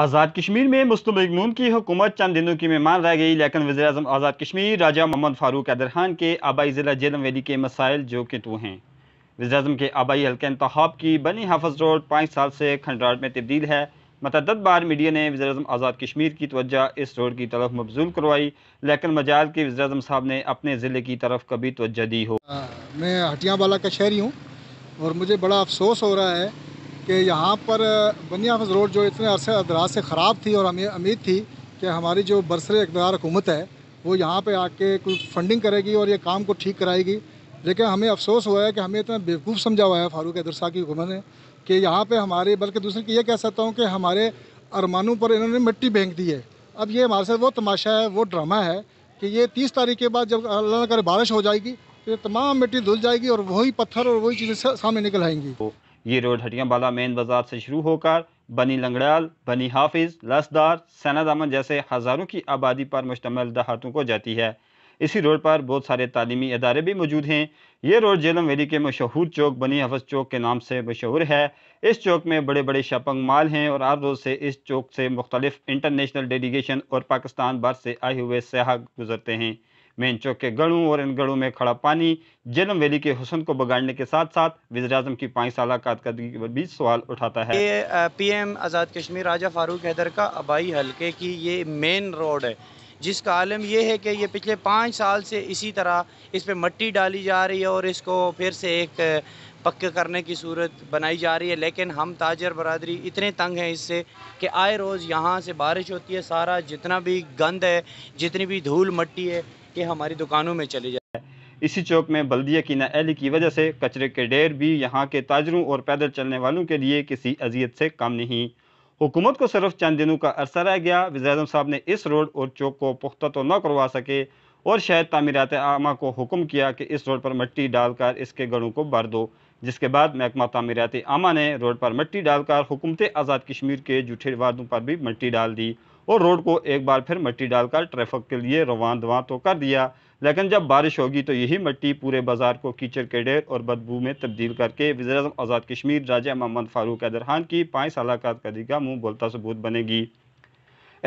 आज़ाद कश्मीर में मुस्लिम लीग नून की हुकूमत चंद दिनों की मेहमान रह गई लेकिन वजे अजम आज़ाद कश्मीर राजा मोहम्मद फारूक अदर खान के आबाई ज़िला जेलम वैली के मसाइल जो कि तो हैं वजे अजम के आबाई हल्के इंतब की बनी हाफज रोड पाँच साल से खंडराट में तब्दील है मतदद बार मीडिया ने वजे अजम आज़ाद कश्मीर की तोजह इस रोड की तरफ मबजूल करवाई लेकिन मजाल के वजे अजम साहब ने अपने ज़िले की तरफ कभी तोजह दी हो मैं हटियावाला का शहरी हूँ और मुझे बड़ा अफसोस हो रहा है कि यहाँ पर बनिया हफज रोड जो इतने अरसे अदराज से ख़राब थी और हमें उम्मीद थी कि हमारी जो बरसर इकदार हुकूमत है वो यहाँ पर आके कुछ फंडिंग करेगी और ये काम को ठीक कराएगी लेकिन हमें अफसोस हुआ है कि हमें इतना बेवकूफ़ समझा हुआ है फारूक अदरसा की हुकूमत ने कि यहाँ पर हमारे बल्कि दूसरे की ये कह सकता हूँ कि हमारे अरमानों पर इन्होंने मिट्टी बेंक दी है अब ये हमारे साथ वो तमाशा है वो ड्रामा है कि ये तीस तारीख के बाद जब अल्लाह करे बारिश हो जाएगी तो ये तमाम मिट्टी धुल जाएगी और वही पत्थर और वही चीज़ें सामने निकल आएंगी ये रोड हटियाबाला मेन बाज़ार से शुरू होकर बनी लंगड़ाल बनी हाफिज़ लसदार सना दामन जैसे हज़ारों की आबादी पर मुश्तमल दहातों को जाती है इसी रोड पर बहुत सारे तालीमी अदारे भी मौजूद हैं ये रोड जेलम वैली के मशहूर चौक बनी हफज चौक के नाम से मशहूर है इस चौक में बड़े बड़े शॉपिंग माल हैं और हर रोज़ से इस चौक से मुख्तलिफ इंटरनेशनल डेलीगेशन और पाकिस्तान भर से आए हुए सयाह गुजरते हैं मेन चौक के गढ़ों और इन गढ़ों में खड़ा पानी जेलम वैली के हुसन को बगाड़ने के साथ साथ वजी अजम की पाँच साल कारदगी पर भी सवाल उठाता है ये पी एम आज़ाद कश्मीर राजा फारूक हैदर का आबाई हल्के की ये मेन रोड है जिसका आलम यह है कि ये पिछले पाँच साल से इसी तरह इस पर मट्टी डाली जा रही है और इसको फिर से एक पक्के करने की सूरत बनाई जा रही है लेकिन हम ताजर बरदरी इतने तंग हैं इससे कि आए रोज़ यहाँ से बारिश होती है सारा जितना भी गंद है जितनी भी धूल मट्टी है कि हमारी दुकानों में चली जाए इसी चौक में बल्दिया की नाअहली की वजह से कचरे के ढेर भी यहाँ के ताजरों और पैदल चलने वालों के लिए किसी अजियत से कम नहीं हुकूमत को सिर्फ चंद दिनों का अरसा रह गया वजी साहब ने इस रोड और चौक को पुख्ता तो न करवा सके और शायद तमीरत आमा को हुक्म किया कि इस रोड पर मट्टी डालकर इसके गड़ों को भर दो जिसके बाद महकमा तमीरत आमा ने रोड पर मट्टी डालकर हुकूमत आज़ाद कश्मीर के जूठे वादों पर भी मिट्टी डाल दी और रोड को एक बार फिर मट्टी डालकर ट्रैफिक के लिए रवान दवा तो कर दिया लेकिन जब बारिश होगी तो यही मिट्टी पूरे बाजार को कीचड़ के ढेर और बदबू में तब्दील करके वजर आज़ाद कश्मीर राजा मोहम्मद फारूक हैदर खान की पाँच साल कारदगी का मुँह बोलता सबूत बनेगी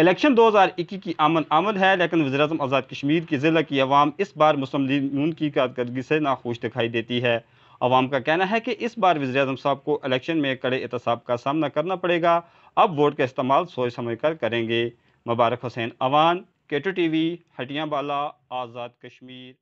इलेक्शन दो हज़ार इक्कीस की आमन आमद है लेकिन अजम आज़ाद कश्मीर की ज़िला की आवाम इस बार मुस्लिम लीग नून की कारकर्दगी से नाखुश दिखाई देती है अवाम का कहना है कि इस बार वजी अजम साहब को इलेक्शन में कड़े एहतसाब का सामना करना पड़ेगा अब वोट का इस्तेमाल सोच समझ कर करेंगे मुबारक Hussain Awan K two T V बाला आज़ाद कश्मीर